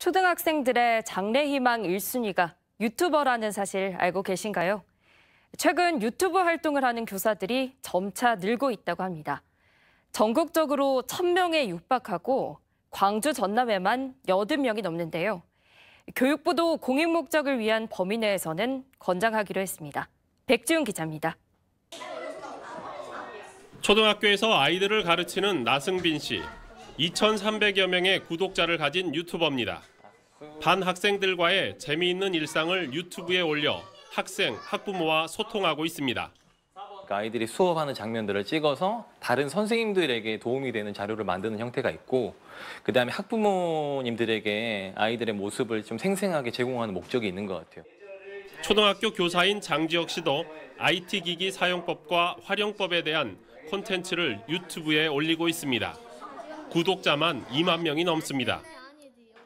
초등학생들의 장래 희망 1순위가 유튜버라는 사실 알고 계신가요? 최근 유튜브 활동을 하는 교사들이 점차 늘고 있다고 합니다. 전국적으로 1000명에 육박하고 광주 전남에만 80명이 넘는데요. 교육부도 공익 목적을 위한 범위 내에서는 권장하기로 했습니다. 백지훈 기자입니다. 초등학교에서 아이들을 가르치는 나승빈 씨. 2,300여 명의 구독자를 가진 유튜버입니다. 반 학생들과의 재미있는 일상을 유튜브에 올려 학생, 학부모와 소통하고 있습니다. 그러니까 아이들이 수업하는 장면들을 찍어서 다른 선생님들에게 도움이 되는 자료를 만드는 형태가 있고 그 다음에 학부모님들에게 아이들의 모습을 좀 생생하게 제공하는 목적이 있는 것 같아요. 초등학교 교사인 장지혁 씨도 IT 기기 사용법과 활용법에 대한 콘텐츠를 유튜브에 올리고 있습니다. 구독자만 2만 명이 넘습니다.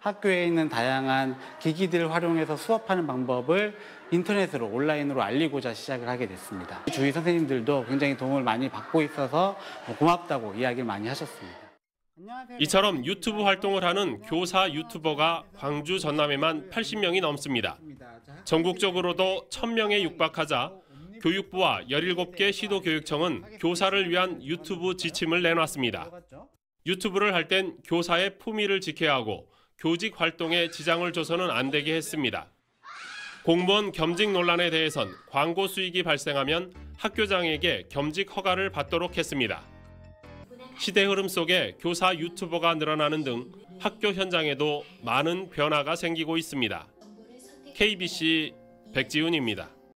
학교에 있는 다양한 기기들을 활용해서 수업하는 방법을 인터넷으로 온라인으로 알리고자 시작을 하게 됐습니다. 주위 선생님들도 굉장히 도움을 많이 받고 있어서 고맙다고 이야기를 많이 하셨습니다. 이처럼 유튜브 활동을 하는 교사 유튜버가 광주 전남에만 80명이 넘습니다. 전국적으로도 1000명에 육박하자 교육부와 17개 시도교육청은 교사를 위한 유튜브 지침을 내놨습니다. 유튜브를 할 땐 교사의 품위를 지켜야 하고 교직 활동에 지장을 줘서는 안 되게 했습니다. 공무원 겸직 논란에 대해선 광고 수익이 발생하면 학교장에게 겸직 허가를 받도록 했습니다. 시대 흐름 속에 교사 유튜버가 늘어나는 등 학교 현장에도 많은 변화가 생기고 있습니다. KBC 백지훈입니다.